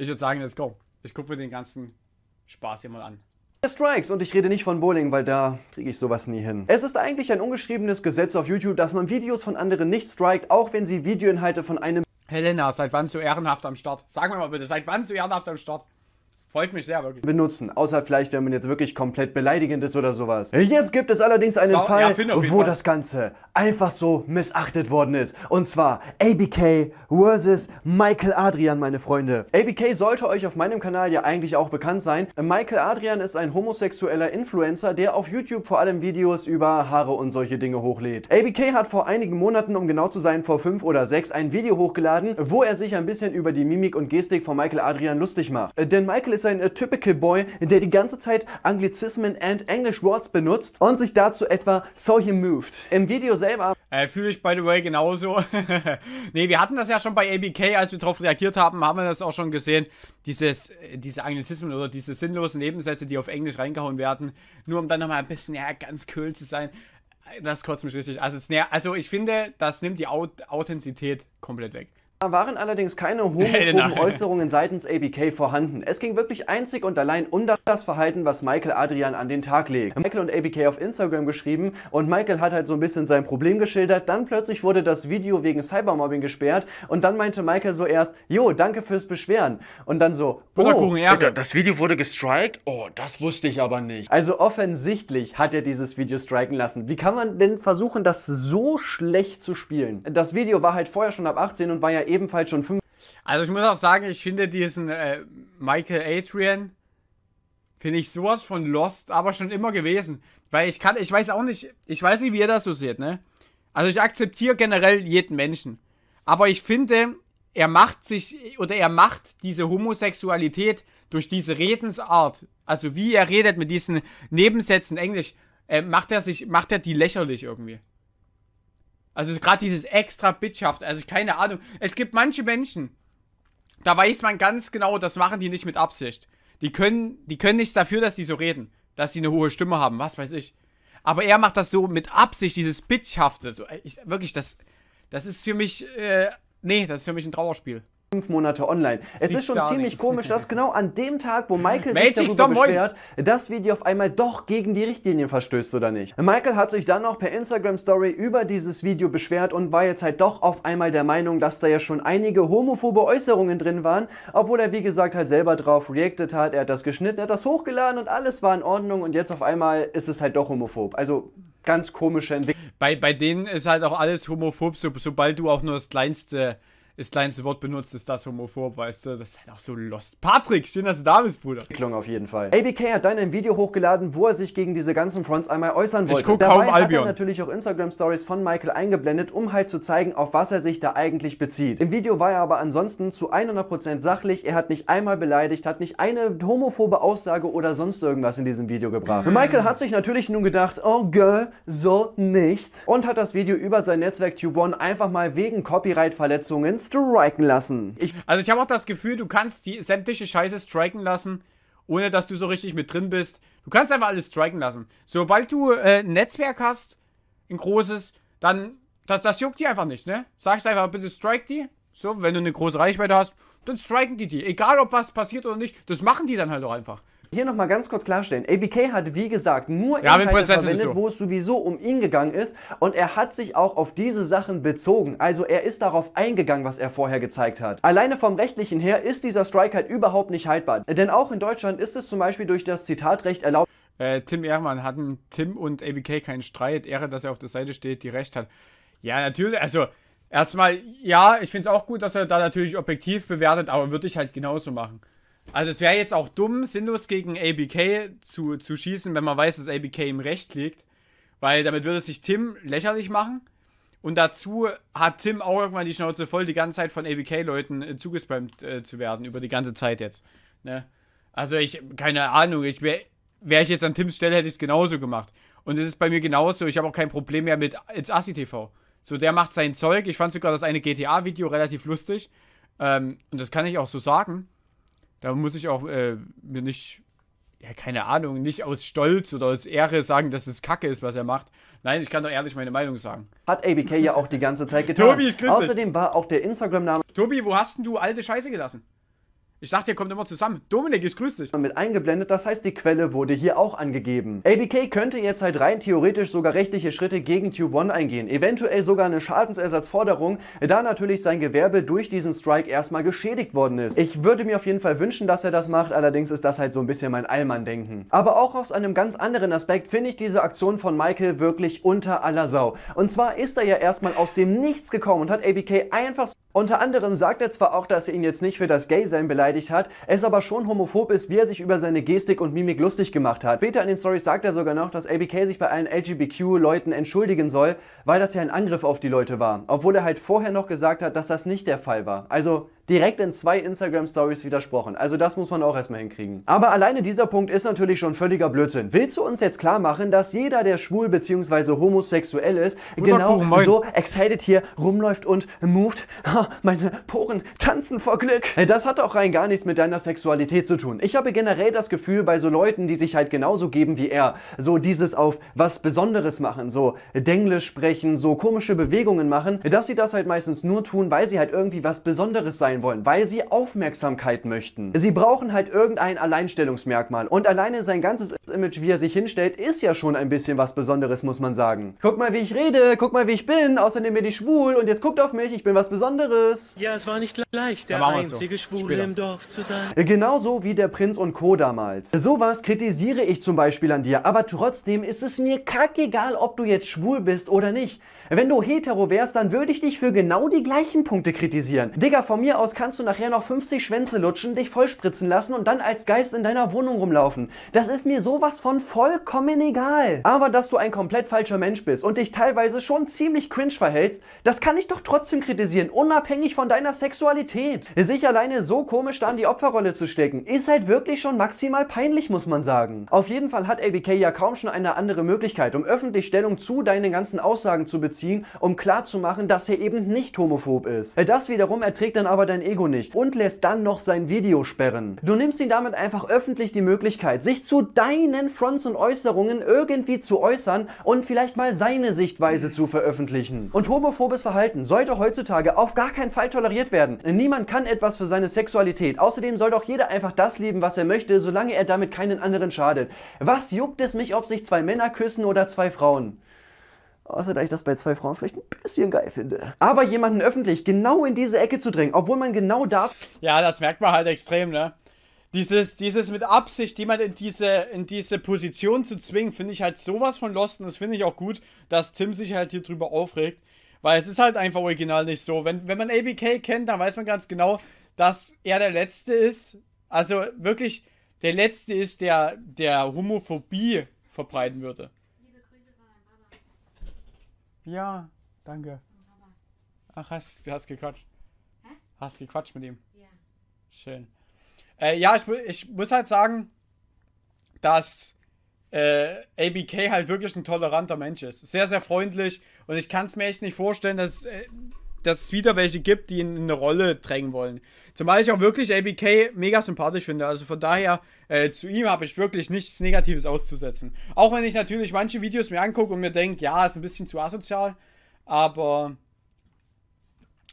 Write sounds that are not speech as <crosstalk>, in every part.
Ich würde sagen, let's go. Ich gucke mir den ganzen Spaß hier mal an. Strikes und ich rede nicht von Bowling, weil da kriege ich sowas nie hin. Es ist eigentlich ein ungeschriebenes Gesetz auf YouTube, dass man Videos von anderen nicht strikt, auch wenn sie Videoinhalte von einem Helena, seit wann so ehrenhaft am Start? Sag mir mal bitte, seit wann so ehrenhaft am Start? Freut mich sehr, wirklich. Benutzen, außer vielleicht, wenn man jetzt wirklich komplett beleidigend ist oder sowas. Äh, jetzt gibt es allerdings einen so, Fall, ja, wo das Ganze einfach so missachtet worden ist. Und zwar ABK versus Michael Adrian, meine Freunde. ABK sollte euch auf meinem Kanal ja eigentlich auch bekannt sein. Michael Adrian ist ein homosexueller Influencer, der auf YouTube vor allem Videos über Haare und solche Dinge hochlädt. ABK hat vor einigen Monaten, um genau zu sein, vor fünf oder sechs, ein Video hochgeladen, wo er sich ein bisschen über die Mimik und Gestik von Michael Adrian lustig macht. Äh, denn Michael ist ist ein äh, typical boy, der die ganze Zeit Anglizismen and English words benutzt und sich dazu etwa so he moved. Im Video selber äh, fühle ich by the way genauso. <laughs> ne, wir hatten das ja schon bei ABK, als wir darauf reagiert haben, haben wir das auch schon gesehen. Dieses, äh, diese Anglizismen oder diese sinnlosen Nebensätze, die auf Englisch reingehauen werden, nur um dann nochmal ein bisschen, ja, ganz cool zu sein. Das kotzt mich richtig. Also, also ich finde, das nimmt die Authentizität komplett weg. Da waren allerdings keine <laughs> homophoben Äußerungen seitens ABK vorhanden. Es ging wirklich einzig und allein um das Verhalten, was Michael Adrian an den Tag legt. Michael und ABK auf Instagram geschrieben und Michael hat halt so ein bisschen sein Problem geschildert. Dann plötzlich wurde das Video wegen Cybermobbing gesperrt und dann meinte Michael so erst, jo, danke fürs Beschweren. Und dann so, oh, das Video wurde gestrikt? Oh, das wusste ich aber nicht. Also offensichtlich hat er dieses Video striken lassen. Wie kann man denn versuchen, das so schlecht zu spielen? Das Video war halt vorher schon ab 18 und war ja ebenfalls schon fünf. Also ich muss auch sagen, ich finde diesen äh, Michael Adrian, finde ich sowas von Lost, aber schon immer gewesen. Weil ich kann, ich weiß auch nicht, ich weiß nicht, wie ihr das so seht, ne? Also ich akzeptiere generell jeden Menschen. Aber ich finde, er macht sich, oder er macht diese Homosexualität durch diese Redensart, also wie er redet mit diesen Nebensätzen Englisch, äh, macht er sich, macht er die lächerlich irgendwie. Also gerade dieses extra Bitchhaft, also keine Ahnung. Es gibt manche Menschen, da weiß man ganz genau, das machen die nicht mit Absicht. Die können, die können nichts dafür, dass sie so reden. Dass sie eine hohe Stimme haben, was weiß ich. Aber er macht das so mit Absicht, dieses Bitchhafte. So, also, äh, ich, wirklich, das, das ist für mich, äh, nee, das ist für mich ein Trauerspiel fünf Monate online. Es ist schon ziemlich nicht. komisch, dass genau an dem Tag, wo Michael sich darüber beschwert, das Video auf einmal doch gegen die Richtlinien verstößt oder nicht. Michael hat sich dann auch per Instagram Story über dieses Video beschwert und war jetzt halt doch auf einmal der Meinung, dass da ja schon einige homophobe Äußerungen drin waren, obwohl er wie gesagt halt selber drauf reacted hat, er hat das geschnitten, er hat das hochgeladen und alles war in Ordnung und jetzt auf einmal ist es halt doch homophob. Also ganz komische Entwicklung. Bei, bei denen ist halt auch alles homophob, so, sobald du auch nur das kleinste das kleinste Wort benutzt, ist das homophob, weißt du? Das ist halt auch so lost. Patrick, schön, dass du da bist, Bruder. Entwicklung auf jeden Fall. ABK hat dann ein Video hochgeladen, wo er sich gegen diese ganzen Fronts einmal äußern wollte. Ich guck Dabei kaum Albion. er natürlich auch Instagram-Stories von Michael eingeblendet, um halt zu zeigen, auf was er sich da eigentlich bezieht. Im Video war er aber ansonsten zu 100% sachlich, er hat nicht einmal beleidigt, hat nicht eine homophobe Aussage oder sonst irgendwas in diesem Video gebracht. Hm. Michael hat sich natürlich nun gedacht, oh girl, so nicht. Und hat das Video über sein Netzwerk Tube One einfach mal wegen Copyright-Verletzungen striken lassen. Ich also ich habe auch das Gefühl, du kannst die sämtliche Scheiße striken lassen, ohne dass du so richtig mit drin bist. Du kannst einfach alles striken lassen. Sobald du äh, ein Netzwerk hast, ein großes, dann, das, das juckt die einfach nicht, ne? Sagst einfach, bitte strike die. So, wenn du eine große Reichweite hast, dann striken die die. Egal, ob was passiert oder nicht, das machen die dann halt auch einfach. Hier nochmal ganz kurz klarstellen. ABK hat, wie gesagt, nur ja, Inhalte verwendet, so. wo es sowieso um ihn gegangen ist. Und er hat sich auch auf diese Sachen bezogen. Also er ist darauf eingegangen, was er vorher gezeigt hat. Alleine vom rechtlichen her ist dieser Strike halt überhaupt nicht haltbar. Denn auch in Deutschland ist es zum Beispiel durch das Zitatrecht erlaubt. Äh, Tim Ehrmann hatten Tim und ABK keinen Streit. Ehre, dass er auf der Seite steht, die Recht hat. Ja, natürlich. Also erstmal, ja, ich finde es auch gut, dass er da natürlich objektiv bewertet, aber würde ich halt genauso machen. Also es wäre jetzt auch dumm, sinnlos gegen ABK zu, zu schießen, wenn man weiß, dass ABK ihm recht liegt. Weil damit würde sich Tim lächerlich machen. Und dazu hat Tim auch irgendwann die Schnauze voll, die ganze Zeit von ABK-Leuten äh, zugespammt äh, zu werden, über die ganze Zeit jetzt. Ne? Also ich, keine Ahnung, ich wäre wär ich jetzt an Tims Stelle, hätte ich es genauso gemacht. Und es ist bei mir genauso, ich habe auch kein Problem mehr mit It's Assi TV. So, der macht sein Zeug. Ich fand sogar das eine GTA-Video relativ lustig. Ähm, und das kann ich auch so sagen. Da muss ich auch äh, mir nicht, ja, keine Ahnung, nicht aus Stolz oder aus Ehre sagen, dass es Kacke ist, was er macht. Nein, ich kann doch ehrlich meine Meinung sagen. Hat ABK ja auch die ganze Zeit <laughs> getan. Tobi, ich grüß Außerdem war auch der Instagram-Name. Tobi, wo hast denn du alte Scheiße gelassen? Ich sag dir, kommt immer zusammen. Dominik, ich grüß dich. Mit eingeblendet, das heißt, die Quelle wurde hier auch angegeben. ABK könnte jetzt halt rein theoretisch sogar rechtliche Schritte gegen Tube One eingehen, eventuell sogar eine Schadensersatzforderung, da natürlich sein Gewerbe durch diesen Strike erstmal geschädigt worden ist. Ich würde mir auf jeden Fall wünschen, dass er das macht, allerdings ist das halt so ein bisschen mein Allmann-Denken. Aber auch aus einem ganz anderen Aspekt finde ich diese Aktion von Michael wirklich unter aller Sau. Und zwar ist er ja erstmal aus dem Nichts gekommen und hat ABK einfach so unter anderem sagt er zwar auch, dass er ihn jetzt nicht für das Gay-Sein beleidigt hat, es aber schon homophob ist, wie er sich über seine Gestik und Mimik lustig gemacht hat. Später in den Stories sagt er sogar noch, dass ABK sich bei allen LGBTQ-Leuten entschuldigen soll, weil das ja ein Angriff auf die Leute war. Obwohl er halt vorher noch gesagt hat, dass das nicht der Fall war. Also direkt in zwei Instagram-Stories widersprochen. Also das muss man auch erstmal hinkriegen. Aber alleine dieser Punkt ist natürlich schon völliger Blödsinn. Willst du uns jetzt klar machen, dass jeder, der schwul bzw. homosexuell ist, Guter genau Kuchen, so excited hier rumläuft und moved? Meine Poren tanzen vor Glück. Das hat auch rein gar nichts mit deiner Sexualität zu tun. Ich habe generell das Gefühl bei so Leuten, die sich halt genauso geben wie er, so dieses auf was Besonderes machen, so Denglisch sprechen, so komische Bewegungen machen, dass sie das halt meistens nur tun, weil sie halt irgendwie was Besonderes sein sein wollen, weil sie Aufmerksamkeit möchten. Sie brauchen halt irgendein Alleinstellungsmerkmal und alleine sein ganzes Image, wie er sich hinstellt, ist ja schon ein bisschen was Besonderes, muss man sagen. Guck mal, wie ich rede, guck mal, wie ich bin, außerdem bin ich schwul und jetzt guckt auf mich, ich bin was Besonderes. Ja, es war nicht leicht, der einzige so. Schwule Später. im Dorf zu sein. Äh, genauso wie der Prinz und Co. damals. Sowas kritisiere ich zum Beispiel an dir, aber trotzdem ist es mir kackegal, ob du jetzt schwul bist oder nicht. Wenn du hetero wärst, dann würde ich dich für genau die gleichen Punkte kritisieren. Digga, von mir aus Daraus kannst du nachher noch 50 Schwänze lutschen, dich vollspritzen lassen und dann als Geist in deiner Wohnung rumlaufen. Das ist mir sowas von vollkommen egal. Aber dass du ein komplett falscher Mensch bist und dich teilweise schon ziemlich cringe verhältst, das kann ich doch trotzdem kritisieren, unabhängig von deiner Sexualität. Sich alleine so komisch da in die Opferrolle zu stecken, ist halt wirklich schon maximal peinlich, muss man sagen. Auf jeden Fall hat ABK ja kaum schon eine andere Möglichkeit, um öffentlich Stellung zu deinen ganzen Aussagen zu beziehen, um klarzumachen, dass er eben nicht homophob ist. Das wiederum erträgt dann aber dein sein Ego nicht und lässt dann noch sein Video sperren. Du nimmst ihn damit einfach öffentlich die Möglichkeit, sich zu deinen Fronts und Äußerungen irgendwie zu äußern und vielleicht mal seine Sichtweise zu veröffentlichen. Und homophobes Verhalten sollte heutzutage auf gar keinen Fall toleriert werden. Niemand kann etwas für seine Sexualität. Außerdem soll doch jeder einfach das leben, was er möchte, solange er damit keinen anderen schadet. Was juckt es mich, ob sich zwei Männer küssen oder zwei Frauen? Außer da ich das bei zwei Frauen vielleicht ein bisschen geil finde. Aber jemanden öffentlich genau in diese Ecke zu drängen, obwohl man genau darf. Ja, das merkt man halt extrem, ne? Dieses, dieses mit Absicht, jemand in diese, in diese Position zu zwingen, finde ich halt sowas von Lost. Und das finde ich auch gut, dass Tim sich halt hier drüber aufregt. Weil es ist halt einfach original nicht so. Wenn, wenn man ABK kennt, dann weiß man ganz genau, dass er der Letzte ist. Also wirklich der Letzte ist, der, der Homophobie verbreiten würde. Ja, danke. Ach, hast, hast gequatscht. Hä? Hast gequatscht mit ihm. Ja. Schön. Äh, ja, ich, ich muss halt sagen, dass äh, ABK halt wirklich ein toleranter Mensch ist. Sehr, sehr freundlich. Und ich kann es mir echt nicht vorstellen, dass äh, dass es wieder welche gibt, die ihn in eine Rolle drängen wollen. Zumal ich auch wirklich ABK mega sympathisch finde. Also von daher, äh, zu ihm habe ich wirklich nichts Negatives auszusetzen. Auch wenn ich natürlich manche Videos mir angucke und mir denke, ja, ist ein bisschen zu asozial, aber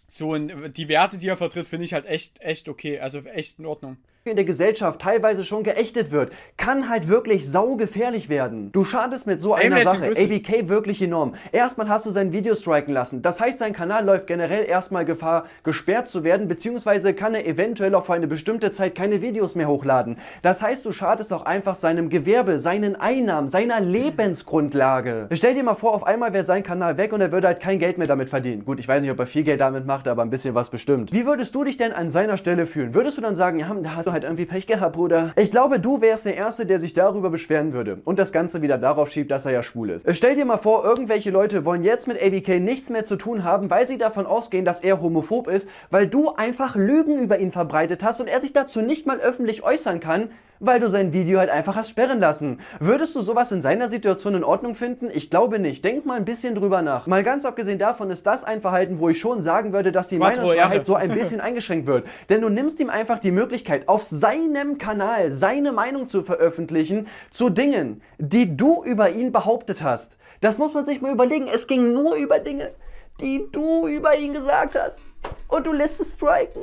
so die Werte, die er vertritt, finde ich halt echt, echt okay. Also echt in Ordnung in der Gesellschaft teilweise schon geächtet wird, kann halt wirklich saugefährlich werden. Du schadest mit so einer Sache ABK wirklich enorm. Erstmal hast du sein Video striken lassen. Das heißt, sein Kanal läuft generell erstmal Gefahr, gesperrt zu werden, beziehungsweise kann er eventuell auch für eine bestimmte Zeit keine Videos mehr hochladen. Das heißt, du schadest auch einfach seinem Gewerbe, seinen Einnahmen, seiner Lebensgrundlage. Stell dir mal vor, auf einmal wäre sein Kanal weg und er würde halt kein Geld mehr damit verdienen. Gut, ich weiß nicht, ob er viel Geld damit macht, aber ein bisschen was bestimmt. Wie würdest du dich denn an seiner Stelle fühlen? Würdest du dann sagen, ja, da hast du halt irgendwie Pech gehabt, Bruder. Ich glaube, du wärst der Erste, der sich darüber beschweren würde und das Ganze wieder darauf schiebt, dass er ja schwul ist. Stell dir mal vor, irgendwelche Leute wollen jetzt mit ABK nichts mehr zu tun haben, weil sie davon ausgehen, dass er homophob ist, weil du einfach Lügen über ihn verbreitet hast und er sich dazu nicht mal öffentlich äußern kann, weil du sein Video halt einfach hast sperren lassen. Würdest du sowas in seiner Situation in Ordnung finden? Ich glaube nicht. Denk mal ein bisschen drüber nach. Mal ganz abgesehen davon ist das ein Verhalten, wo ich schon sagen würde, dass die Meinungsfreiheit so ein bisschen <laughs> eingeschränkt wird. Denn du nimmst ihm einfach die Möglichkeit, auf seinem Kanal seine Meinung zu veröffentlichen zu Dingen, die du über ihn behauptet hast. Das muss man sich mal überlegen. Es ging nur über Dinge, die du über ihn gesagt hast. Und du lässt es striken.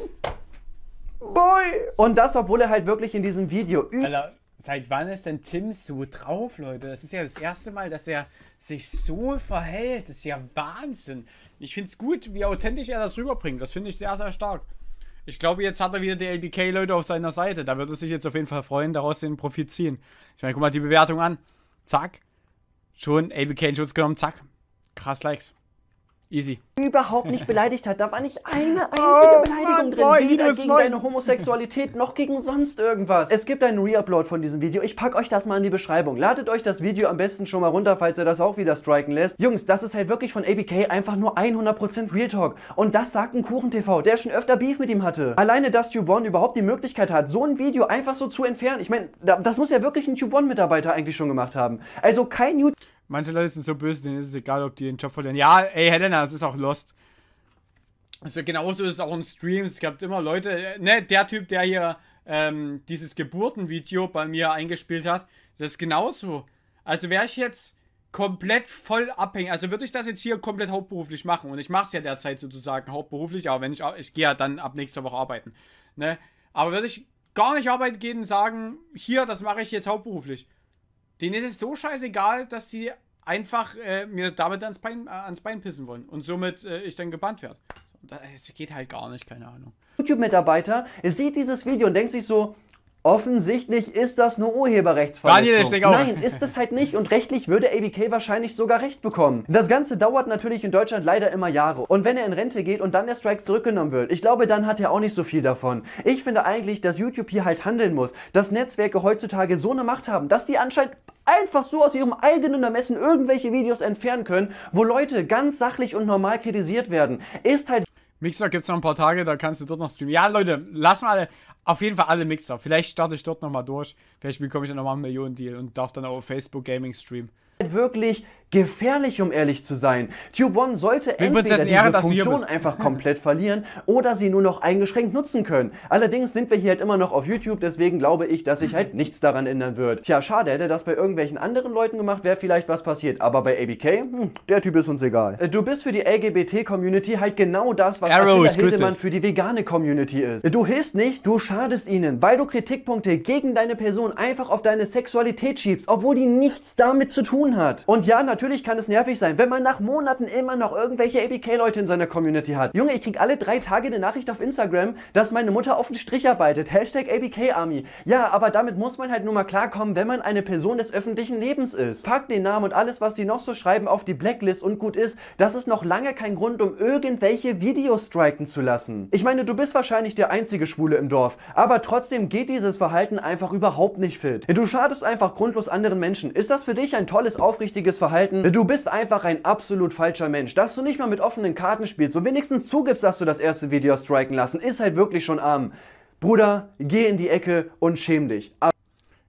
Boy! Und das, obwohl er halt wirklich in diesem Video. Alter, seit wann ist denn Tim so drauf, Leute? Das ist ja das erste Mal, dass er sich so verhält. Das ist ja Wahnsinn. Ich finde es gut, wie authentisch er das rüberbringt. Das finde ich sehr, sehr stark. Ich glaube, jetzt hat er wieder die LBK-Leute auf seiner Seite. Da wird er sich jetzt auf jeden Fall freuen, daraus den Profit ziehen. Ich meine, guck mal die Bewertung an. Zack. Schon LBK in Schutz genommen. Zack. Krass Likes. Easy. Überhaupt nicht beleidigt hat. Da war nicht eine oh einzige oh, Beleidigung Mann, drin. Boy, Weder gegen deine Homosexualität noch gegen sonst irgendwas. Es gibt einen Reupload von diesem Video. Ich packe euch das mal in die Beschreibung. Ladet euch das Video am besten schon mal runter, falls ihr das auch wieder striken lässt. Jungs, das ist halt wirklich von ABK einfach nur 100% Real Talk. Und das sagt ein Kuchen TV, der schon öfter Beef mit ihm hatte. Alleine, dass Tube One überhaupt die Möglichkeit hat, so ein Video einfach so zu entfernen. Ich meine, das muss ja wirklich ein Tube One-Mitarbeiter eigentlich schon gemacht haben. Also kein YouTube. Manche Leute sind so böse, denen ist es egal, ob die den Job verlieren. Ja, ey, Helena, es ist auch Lost. Also genauso ist es auch in Streams. Es gab immer Leute, äh, ne, der Typ, der hier ähm, dieses Geburtenvideo bei mir eingespielt hat, das ist genauso. Also wäre ich jetzt komplett voll abhängig, also würde ich das jetzt hier komplett hauptberuflich machen und ich mache es ja derzeit sozusagen hauptberuflich, aber wenn ich, ich gehe ja dann ab nächster Woche arbeiten, ne, aber würde ich gar nicht arbeiten gehen und sagen, hier, das mache ich jetzt hauptberuflich. Denen ist es so scheißegal, dass sie einfach äh, mir damit ans Bein, äh, ans Bein pissen wollen und somit äh, ich dann gebannt werde. Das geht halt gar nicht, keine Ahnung. YouTube-Mitarbeiter sieht dieses Video und denkt sich so, Offensichtlich ist das nur Urheberrechtsverletzung. Daniel, ich denke auch. Nein, ist es halt nicht und rechtlich würde ABK wahrscheinlich sogar recht bekommen. Das Ganze dauert natürlich in Deutschland leider immer Jahre. Und wenn er in Rente geht und dann der Strike zurückgenommen wird, ich glaube, dann hat er auch nicht so viel davon. Ich finde eigentlich, dass YouTube hier halt handeln muss, dass Netzwerke heutzutage so eine Macht haben, dass die anscheinend einfach so aus ihrem eigenen Ermessen irgendwelche Videos entfernen können, wo Leute ganz sachlich und normal kritisiert werden, ist halt... Mixer gibt es noch ein paar Tage, da kannst du dort noch streamen. Ja, Leute, lass mal alle, auf jeden Fall alle Mixer. Vielleicht starte ich dort nochmal durch. Vielleicht bekomme ich dann nochmal einen Millionen-Deal und darf dann auch auf Facebook Gaming streamen. Halt wirklich gefährlich, um ehrlich zu sein. Tube One sollte Wir entweder diese Ehre, Funktion einfach komplett verlieren oder sie nur noch eingeschränkt nutzen können. Allerdings sind wir hier halt immer noch auf YouTube, deswegen glaube ich, dass sich halt <clears throat> nichts daran ändern wird. Tja, schade, hätte das bei irgendwelchen anderen Leuten gemacht, wäre vielleicht was passiert. Aber bei ABK, hm, der Typ ist uns egal. Äh, du bist für die LGBT-Community halt genau das, was Arrow, Hildemann für die vegane Community ist. Du hilfst nicht, du schadest ihnen, weil du Kritikpunkte gegen deine Person einfach auf deine Sexualität schiebst, obwohl die nichts damit zu tun hat. Und ja, natürlich natürlich kann es nervig sein, wenn man nach Monaten immer noch irgendwelche ABK-Leute in seiner Community hat. Junge, ich krieg alle drei Tage eine Nachricht auf Instagram, dass meine Mutter auf den Strich arbeitet. Hashtag ABK-Army. Ja, aber damit muss man halt nur mal klarkommen, wenn man eine Person des öffentlichen Lebens ist. Pack den Namen und alles, was die noch so schreiben, auf die Blacklist und gut ist. Das ist noch lange kein Grund, um irgendwelche Videos striken zu lassen. Ich meine, du bist wahrscheinlich der einzige Schwule im Dorf, aber trotzdem geht dieses Verhalten einfach überhaupt nicht fit. Du schadest einfach grundlos anderen Menschen. Ist das für dich ein tolles, aufrichtiges Verhalten? halten. Du bist einfach ein absolut falscher Mensch. Dass du nicht mal mit offenen Karten spielst, so wenigstens zugibst, dass du das erste Video striken lassen, ist halt wirklich schon arm. Bruder, geh in die Ecke und schäm dich. Aber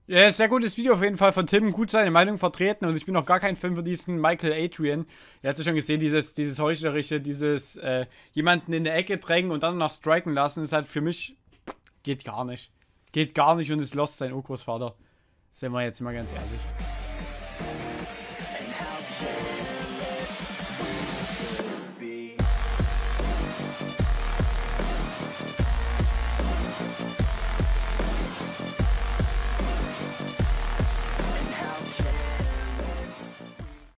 ja, sehr gutes Video auf jeden Fall von Tim. Gut seine Meinung vertreten. Und ich bin noch gar kein Fan von diesem Michael Adrian. Ihr habt es schon gesehen, dieses, dieses Heuchlerische, dieses äh, jemanden in der Ecke drängen und dann noch striken lassen, ist halt für mich, geht gar nicht. Geht gar nicht und es lost sein Urgroßvater. Sind wir jetzt mal ganz ehrlich.